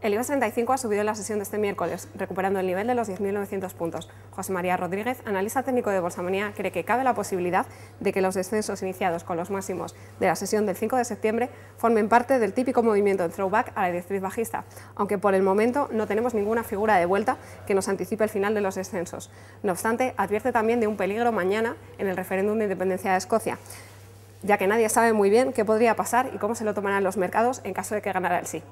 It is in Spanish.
El IBEX 35 ha subido en la sesión de este miércoles, recuperando el nivel de los 10.900 puntos. José María Rodríguez, analista técnico de Bolsa Manía, cree que cabe la posibilidad de que los descensos iniciados con los máximos de la sesión del 5 de septiembre formen parte del típico movimiento de throwback a la directriz bajista, aunque por el momento no tenemos ninguna figura de vuelta que nos anticipe el final de los descensos. No obstante, advierte también de un peligro mañana en el referéndum de independencia de Escocia ya que nadie sabe muy bien qué podría pasar y cómo se lo tomarán los mercados en caso de que ganara el sí.